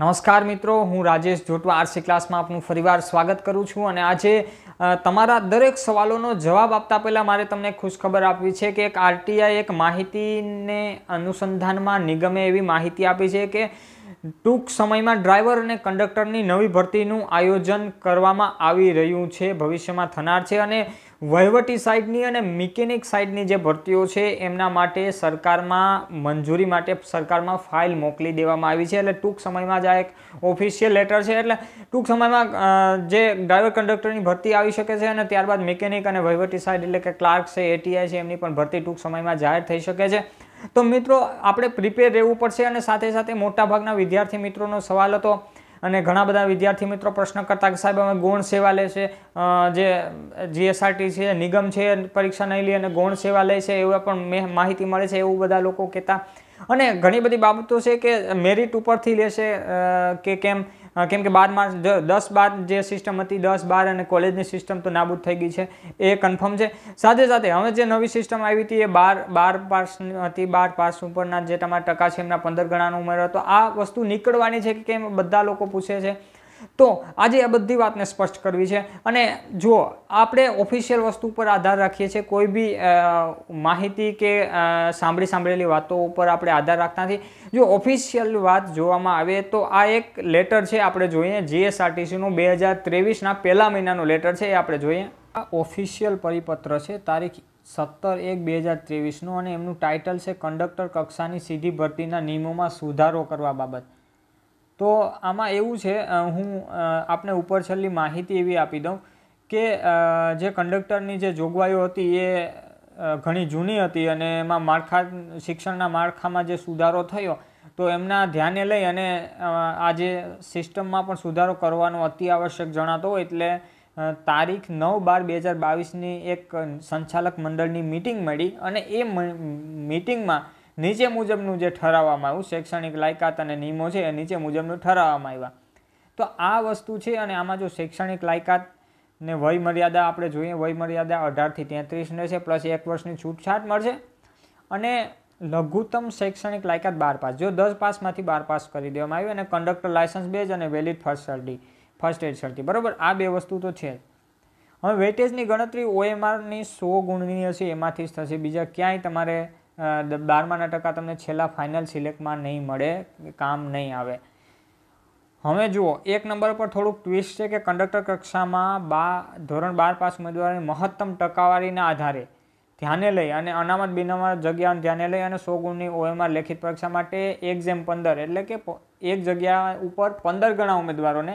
નમસ્કાર મિત્રો હું રાજેશ જોટવા આરસી ક્લાસમાં આપનું ફરીવાર સ્વાગત કરું છું અને આજે તમારા દરેક સવાલોનો જવાબ આપતા પહેલાં મારે તમને ખુશખબર આપવી છે કે એક આરટીઆઈ એક માહિતીને અનુસંધાનમાં નિગમે એવી માહિતી આપી છે કે ટૂંક સમયમાં ડ્રાઈવર અને કંડક્ટરની નવી ભરતીનું આયોજન કરવામાં આવી રહ્યું છે ભવિષ્યમાં થનાર છે અને વહીવટી સાઇડની અને મિકેનિક સાઇડની જે ભરતીઓ છે એમના માટે સરકારમાં મંજૂરી માટે સરકારમાં ફાઇલ મોકલી દેવામાં આવી છે એટલે ટૂંક સમયમાં જ આ એક ઓફિશિયલ લેટર છે એટલે ટૂંક સમયમાં જે ડ્રાઈવર કંડક્ટરની ભરતી આવી શકે છે અને ત્યારબાદ મિકેનિક અને વહીવટી સાઇડ એટલે કે ક્લાર્ક છે એટીઆઈ છે એમની પણ ભરતી ટૂંક સમયમાં જાહેર થઈ શકે છે તો મિત્રો આપણે પ્રિપેર રહેવું પડશે અને સાથે સાથે મોટાભાગના વિદ્યાર્થી મિત્રોનો સવાલ હતો અને ઘણા બધા વિદ્યાર્થી મિત્રો પ્રશ્ન કરતા કે સાહેબ અમે ગૌણ સેવા લે છે જે જીએસઆરટી છે નિગમ છે પરીક્ષા નહીં લે અને ગૌણ સેવા લે છે એવા પણ માહિતી મળે છે એવું બધા લોકો કહેતા અને ઘણી બધી બાબતો છે કે મેરિટ ઉપરથી લેશે કે કેમ કેમ કે બારમાં દસ બાર જે સિસ્ટમ હતી દસ બાર અને કોલેજની સિસ્ટમ તો નાબૂદ થઈ ગઈ છે એ કન્ફર્મ છે સાથે સાથે હવે જે નવી સિસ્ટમ આવી હતી એ બાર બાર પાસ હતી બાર પાસ ઉપરના જે તમારા ટકા છે એમના પંદર ગણાનો ઉમેરો તો આ વસ્તુ નીકળવાની છે કે કેમ બધા લોકો પૂછે છે તો આજે આ બધી વાતને સ્પષ્ટ કરવી છે અને જો આપણે ઓફિશિયલ વસ્તુ પર આધાર રાખીએ છીએ કોઈ બી માહિતી કે સાંભળી સાંભળેલી વાતો ઉપર આપણે આધાર રાખતા નથી જો ઓફિશિયલ વાત જોવામાં આવે તો આ એક લેટર છે આપણે જોઈએ જીએસઆરટીસીનું બે હજાર ત્રેવીસના પહેલા મહિનાનું લેટર છે એ આપણે જોઈએ આ ઓફિશિયલ પરિપત્ર છે તારીખ સત્તર એક બે હજાર ત્રેવીસનું અને એમનું ટાઇટલ છે કંડક્ટર કક્ષાની સીધી ભરતીના નિયમોમાં સુધારો કરવા બાબત તો આમાં એવું છે હું આપને ઉપર છેલ્લી માહિતી એવી આપી દઉં કે જે કંડક્ટરની જે જોગવાઈઓ હતી એ ઘણી જૂની હતી અને એમાં માળખા શિક્ષણના માળખામાં જે સુધારો થયો તો એમના ધ્યાને લઈ અને આ જે સિસ્ટમમાં પણ સુધારો કરવાનો અતિ આવશ્યક જણાતો હોય એટલે તારીખ નવ બાર બે હજાર બાવીસની એક સંચાલક મંડળની મિટિંગ મળી અને એ મિટિંગમાં નીચે મુજબનું જે ઠરાવવામાં આવ્યું શૈક્ષણિક લાયકાત અને નિયમો છે એ નીચે મુજબનું ઠરાવવામાં આવ્યા તો આ વસ્તુ છે અને આમાં જો શૈક્ષણિક લાયકાત ને વયમર્યાદા આપણે જોઈએ વયમર્યાદા અઢારથી તેત્રીસને છે પ્લસ એક વર્ષની છૂટછાટ મળશે અને લઘુત્તમ શૈક્ષણિક લાયકાત બાર પાસ જો દસ પાસમાંથી બાર પાસ કરી દેવામાં આવ્યું અને કંડક્ટર લાયસન્સ બેજ અને વેલિડ ફર્સ્ટ સર્ટી ફર્સ્ટ એડ સર્ટી બરાબર આ બે વસ્તુ તો છે જ હવે વેટેજની ગણતરી ઓએમઆરની સો ગુણની હશે એમાંથી જ થશે બીજા ક્યાંય તમારે બારમાના ટકા તમને છેલ્લા ફાઇનલ સિલેક્ટમાં નહીં મળે કામ નહીં આવે હવે જુઓ એક નંબર પર થોડુંક ટ્વિસ્ટ છે કે કંડક્ટર કક્ષામાં બા ધોરણ બાર પાસ ઉમેદવારની મહત્તમ ટકાવારીના આધારે ધ્યાને લઈ અને અનામત બિનામત જગ્યાને ધ્યાને લઈ અને સો ગુણની ઓએમઆર લેખિત પરીક્ષા માટે એક્ઝામ પંદર એટલે કે એક જગ્યા ઉપર પંદર ગણા ઉમેદવારોને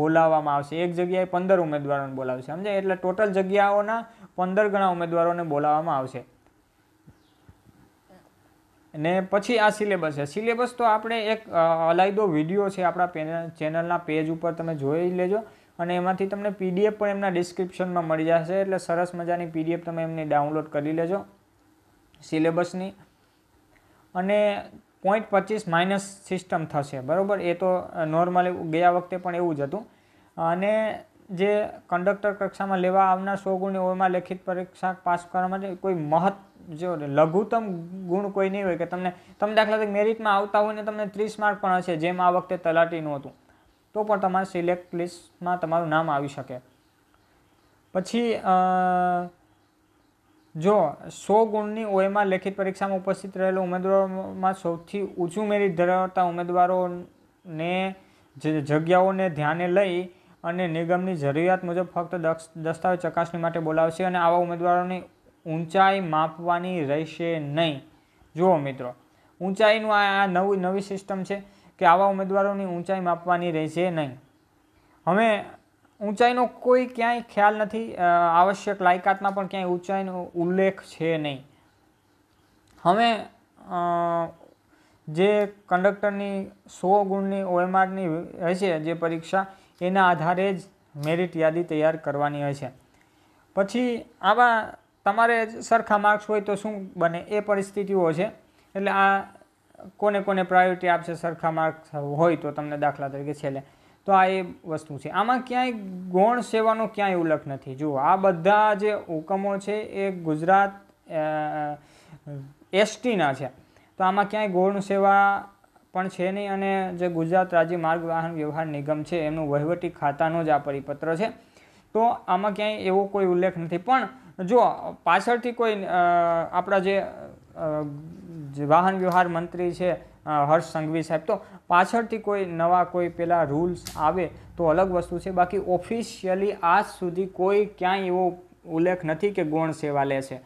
બોલાવવામાં આવશે એક જગ્યાએ પંદર ઉમેદવારોને બોલાવશે સમજાય એટલે ટોટલ જગ્યાઓના પંદર ગણા ઉમેદવારોને બોલાવવામાં આવશે ને પછી આ સિલેબસ છે સિલેબસ તો આપણે એક અલાયદો વિડીયો છે આપણા ચેનલના પેજ ઉપર તમે જોઈ લેજો અને એમાંથી તમને પીડીએફ પણ એમના ડિસ્ક્રિપ્શનમાં મળી જશે એટલે સરસ મજાની પીડીએફ તમે એમને ડાઉનલોડ કરી લેજો સિલેબસની અને પોઈન્ટ પચીસ માઇનસ સિસ્ટમ થશે બરાબર એ તો નોર્મલી ગયા વખતે પણ એવું જ હતું અને જે કંડક્ટર કક્ષામાં લેવા આવનાર સો ગુણની એમાં લેખિત પરીક્ષા પાસ કરવા માટે કોઈ મહત્વ જો લઘુત્તમ ગુણ કોઈ નહીં હોય કે તમને તમે દાખલા તરીકે મેરિટમાં આવતા હોય ને તમને ત્રીસ માર્ક પણ હશે જેમ આ વખતે તલાટી નહોતું તો પણ તમારે સિલેક્ટ લિસ્ટમાં તમારું નામ આવી શકે પછી જો સો ગુણની ઓએમાં લેખિત પરીક્ષામાં ઉપસ્થિત રહેલો ઉમેદવારોમાં સૌથી ઊંચું મેરિટ ધરાવતા ઉમેદવારોને જગ્યાઓને ધ્યાને લઈ અને નિગમની જરૂરિયાત મુજબ ફક્ત દસ્તાવેજ ચકાસણી માટે બોલાવશે અને આવા ઉમેદવારોની ઊંચાઈ માપવાની રહેશે નહીં જુઓ મિત્રો ઊંચાઈનું આ નવી નવી સિસ્ટમ છે કે આવા ઉમેદવારોની ઊંચાઈ માપવાની રહેશે નહીં હવે ઊંચાઈનો કોઈ ક્યાંય ખ્યાલ નથી આવશ્યક લાયકાતમાં પણ ક્યાંય ઊંચાઈનો ઉલ્લેખ છે નહીં હવે જે કંડક્ટરની સો ગુણની ઓએમઆરની હશે જે પરીક્ષા એના આધારે જ મેરિટ યાદી તૈયાર કરવાની હશે પછી આવા તમારે સરખા માર્ક્સ હોય તો શું બને એ પરિસ્થિતિઓ છે એટલે આ કોને કોને પ્રાયોરિટી આપશે સરખા માર્ક્સ હોય તો તમને દાખલા તરીકે છેલ્લે તો આ એ વસ્તુ છે આમાં ક્યાંય ગૌણ સેવાનો ક્યાંય ઉલ્લેખ નથી જુઓ આ બધા જે હુકમો છે એ ગુજરાત એસટીના છે તો આમાં ક્યાંય ગૌણ સેવા પણ છે નહીં અને જે ગુજરાત રાજ્ય માર્ગ વાહન વ્યવહાર નિગમ છે એનું વહીવટી ખાતાનો જ આ પરિપત્ર છે તો આમાં ક્યાંય એવો કોઈ ઉલ્લેખ નથી પણ જો પાછળથી કોઈ આપણા જે વાહન વ્યવહાર મંત્રી છે હર્ષ સંઘવી સાહેબ તો પાછળથી કોઈ નવા કોઈ પેલા રૂલ્સ આવે તો અલગ વસ્તુ છે બાકી ઓફિશિયલી આજ સુધી કોઈ ક્યાંય એવો ઉલ્લેખ નથી કે ગૌણ સેવા લે છે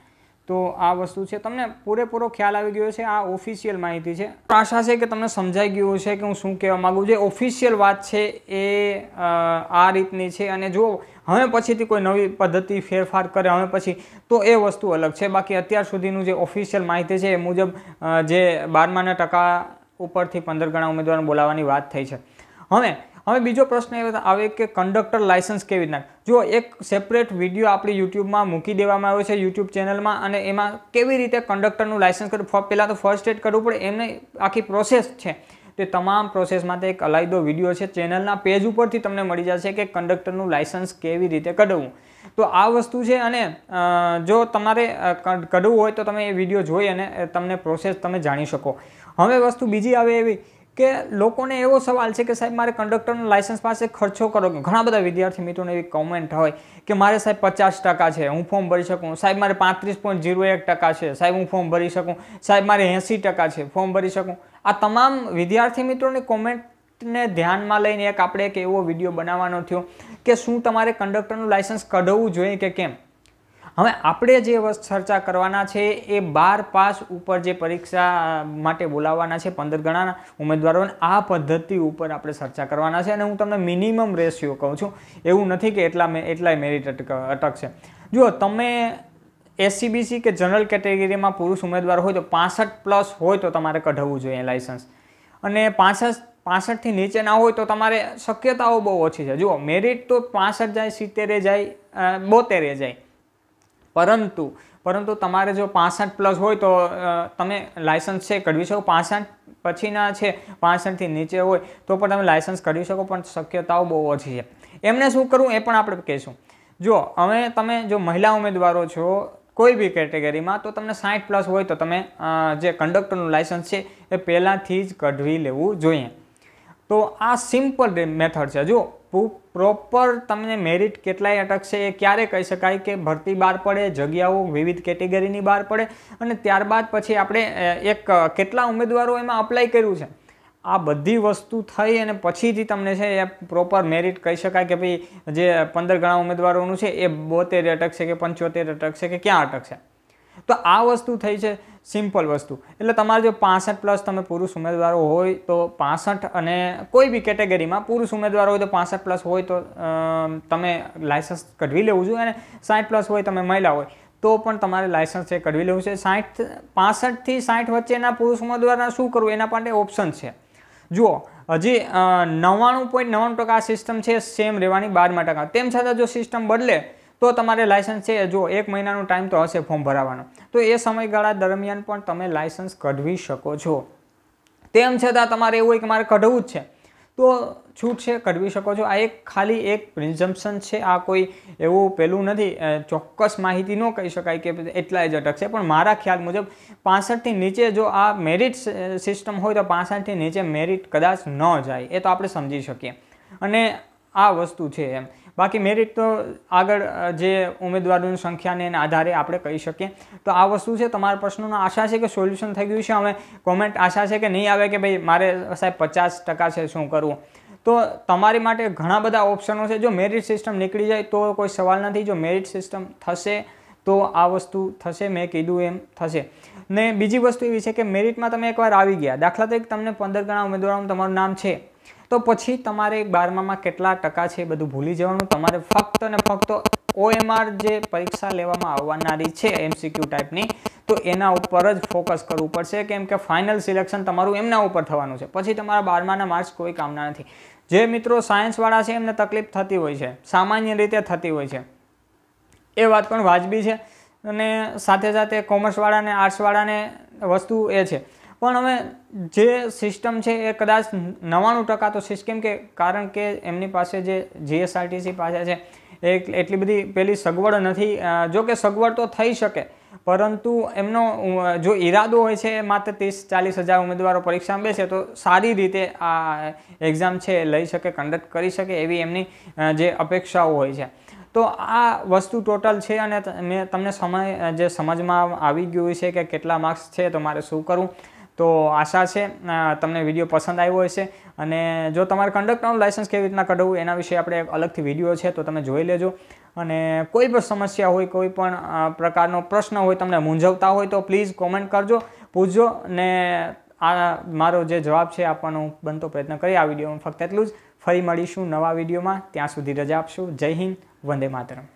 તો આ વસ્તુ છે તમને પૂરેપૂરો ખ્યાલ આવી ગયો છે આ ઓફિશિયલ માહિતી છે આશા છે કે તમને સમજાઈ ગયું છે કે હું શું કહેવા માગું જે ઓફિશિયલ વાત છે એ આ રીતની છે અને જો હવે પછીથી કોઈ નવી પદ્ધતિ ફેરફાર કરે હવે પછી તો એ વસ્તુ અલગ છે બાકી અત્યાર સુધીનું જે ઓફિશિયલ માહિતી છે એ મુજબ જે બારમાના ટકા ઉપરથી પંદર ગણા ઉમેદવારને બોલાવવાની વાત થઈ છે હવે હવે બીજો પ્રશ્ન એ આવે કે કંડક્ટર લાયસન્સ કેવી રીતના જો એક સેપરેટ વિડીયો આપણી યુટ્યુબમાં મૂકી દેવામાં આવ્યો છે યુટ્યુબ ચેનલમાં અને એમાં કેવી રીતે કંડક્ટરનું લાયસન્સ કરવું પહેલાં તો ફર્સ્ટ એડ કરવું પડે એમને આખી પ્રોસેસ છે તે તમામ પ્રોસેસમાં તે એક અલાયદો વિડીયો છે ચેનલના પેજ ઉપરથી તમને મળી જશે કે કંડક્ટરનું લાયસન્સ કેવી રીતે કઢવું તો આ વસ્તુ છે અને જો તમારે કઢવું હોય તો તમે એ વિડીયો જોઈ અને તમને પ્રોસેસ તમે જાણી શકો હવે વસ્તુ બીજી આવે એવી કે લોકોને એવો સવાલ છે કે સાહેબ મારે કંડક્ટરનો લાઇસન્સ પાસે ખર્ચો કરો કે ઘણા બધા વિદ્યાર્થી મિત્રોને એવી કોમેન્ટ હોય કે મારે સાહેબ પચાસ ટકા છે હું ફોર્મ ભરી શકું સાહેબ મારે પાંત્રીસ પોઈન્ટ ઝીરો એક ટકા છે સાહેબ હું ફોર્મ ભરી શકું સાહેબ મારે એંસી ટકા છે ફોર્મ ભરી શકું આ તમામ વિદ્યાર્થી મિત્રોની કોમેન્ટને ધ્યાનમાં લઈને એક આપણે એક એવો વિડીયો બનાવવાનો થયો કે શું તમારે કંડક્ટરનું લાઇસન્સ કઢવવું જોઈએ કે કેમ હવે આપણે જે ચર્ચા કરવાના છે એ બાર પાસ ઉપર જે પરીક્ષા માટે બોલાવવાના છે પંદર ગણાના ઉમેદવારોને આ પદ્ધતિ ઉપર આપણે ચર્ચા કરવાના છે અને હું તમને મિનિમમ રેશિયો કહું છું એવું નથી કે એટલા એટલાય મેરિટ અટક અટકશે જુઓ તમે એસસીબીસી કે જનરલ કેટેગરીમાં પુરુષ ઉમેદવાર હોય તો પાસઠ પ્લસ હોય તો તમારે કઢાવવું જોઈએ લાઇસન્સ અને પાસઠ પાસઠથી નીચે ના હોય તો તમારે શક્યતાઓ બહુ ઓછી છે જુઓ મેરિટ તો પાસઠ જાય સિત્તેરે જાય બોતેરે જાય પરંતુ પરંતુ તમારે જો પાસઠ પ્લસ હોય તો તમે લાયસન્સ છે કાઢવી શકો પાસઠ પછીના છે પાસઠથી નીચે હોય તો પણ તમે લાયસન્સ કાઢી શકો પણ શક્યતાઓ બહુ ઓછી છે એમને શું કરવું એ પણ આપણે કહીશું જો હવે તમે જો મહિલા ઉમેદવારો છો કોઈ બી કેટેગરીમાં તો તમને સાઠ પ્લસ હોય તો તમે જે કંડક્ટરનું લાયસન્સ છે એ પહેલાંથી જ કઢવી લેવું જોઈએ તો આ સિમ્પલ મેથડ છે જો પ્રોપર તમને મેરિટ કેટલાય અટકશે એ ક્યારે કહી શકાય કે ભરતી બહાર પડે જગ્યાઓ વિવિધ કેટેગરીની બહાર પડે અને ત્યારબાદ પછી આપણે એક કેટલા ઉમેદવારો એમાં અપ્લાય કર્યું છે આ બધી વસ્તુ થઈ અને પછીથી તમને છે એ પ્રોપર મેરિટ કહી શકાય કે ભાઈ જે પંદર ગણા ઉમેદવારોનું છે એ બોતેર અટકશે કે પંચોતેર અટકશે કે ક્યાં અટકશે તો આ વસ્તુ થઈ છે સિમ્પલ વસ્તુ એટલે તમારે જો પાસઠ પ્લસ તમે પુરુષ ઉમેદવારો હોય તો પાસઠ અને કોઈ બી કેટેગરીમાં પુરુષ ઉમેદવારો હોય તો પાસઠ પ્લસ હોય તો તમે લાયસન્સ કઢવી લેવું જોઈએ અને સાઠ પ્લસ હોય તમે મહિલા હોય તો પણ તમારે લાયસન્સ છે કઢવી લેવું છે સાઠ પાસઠથી સાઠ વચ્ચેના પુરુષ ઉમેદવારના શું કરવું એના માટે ઓપ્શન છે જુઓ હજી નવ્વાણું પોઈન્ટ નવ્વાણું ટકા સિસ્ટમ છે સેમ રહેવાની બારમાં ટકા તેમ છતાં જો સિસ્ટમ બદલે તો તમારે લાયસન્સ છે જો એક મહિનાનો ટાઈમ તો હશે ફોર્મ ભરાવાનો તો એ સમયગાળા દરમિયાન પણ તમે લાયસન્સ કઢવી શકો છો તેમ છતાં તમારે એવું હોય કે મારે કઢવું જ છે તો છૂટ છે કઢવી શકો છો આ એક ખાલી એક પ્રિન્ઝમ્પશન છે આ કોઈ એવું પેલું નથી ચોક્કસ માહિતી ન કહી શકાય કે એટલા જ અટકશે પણ મારા ખ્યાલ મુજબ પાસઠથી નીચે જો આ મેરિટ સિસ્ટમ હોય તો પાસઠથી નીચે મેરિટ કદાચ ન જાય એ તો આપણે સમજી શકીએ અને આ વસ્તુ છે એમ બાકી મેરિટ તો આગળ જે ઉમેદવારોની સંખ્યાને એના આધારે આપણે કહી શકીએ તો આ વસ્તુ છે તમારા પ્રશ્નોનો આશા છે કે સોલ્યુશન થઈ ગયું છે અમે કોમેન્ટ આશા છે કે નહીં આવે કે ભાઈ મારે સાહેબ પચાસ ટકા છે શું કરવું તો તમારી માટે ઘણા બધા ઓપ્શનો છે જો મેરિટ સિસ્ટમ નીકળી જાય તો કોઈ સવાલ નથી જો મેરિટ સિસ્ટમ થશે તો આ વસ્તુ થશે મેં કીધું એમ થશે ને બીજી વસ્તુ એવી છે કે મેરિટમાં તમે એકવાર આવી ગયા દાખલા તરીકે તમને પંદર ગણા ઉમેદવારોનું તમારું નામ છે તો પછી તમારે બારમામાં કેટલા ટકા છે એ બધું ભૂલી જવાનું તમારે ફક્ત ને ફક્ત ઓએમઆર જે પરીક્ષા લેવામાં આવનારી છે એમસીક્યુ ટાઈપની તો એના ઉપર જ ફોકસ કરવું પડશે કેમ કે ફાઇનલ સિલેક્શન તમારું એમના ઉપર થવાનું છે પછી તમારા બારમાના માર્ક્સ કોઈ કામના નથી જે મિત્રો સાયન્સવાળા છે એમને તકલીફ થતી હોય છે સામાન્ય રીતે થતી હોય છે એ વાત પણ વાજબી છે અને સાથે સાથે કોમર્સવાળાને આર્ટ્સવાળાને વસ્તુ એ છે પણ હવે જે સિસ્ટમ છે એ કદાચ નવ્વાણું ટકા તો સિસ્ટમ કે કારણ કે એમની પાસે જે જીએસઆરટીસી પાસે છે એ એટલી બધી પેલી સગવડ નથી જોકે સગવડ તો થઈ શકે પરંતુ એમનો જો ઈરાદો હોય છે માત્ર ત્રીસ ચાલીસ હજાર ઉમેદવારો પરીક્ષામાં બેસે તો સારી રીતે આ એક્ઝામ છે લઈ શકે કન્ડક્ટ કરી શકે એવી એમની જે અપેક્ષાઓ હોય છે તો આ વસ્તુ ટોટલ છે અને મેં તમને સમય જે સમજમાં આવી ગયું છે કે કેટલા માર્ક્સ છે તો મારે શું કરવું તો આશા છે તમને વિડીયો પસંદ આવ્યો હશે અને જો તમારે કંડક્ટરનું લાઇસન્સ કેવી રીતના કઢાવવું એના વિશે આપણે અલગથી વિડીયો છે તો તમે જોઈ લેજો અને કોઈ પણ સમસ્યા હોય કોઈ પણ પ્રકારનો પ્રશ્ન હોય તમને મૂંઝવતા હોય તો પ્લીઝ કોમેન્ટ કરજો પૂછજો ને આ મારો જે જવાબ છે આપવાનો બનતો પ્રયત્ન કરી આ વિડીયોમાં ફક્ત એટલું જ ફરી મળીશું નવા વિડીયોમાં ત્યાં સુધી રજા આપશું જય હિન્દ વંદે માતરમ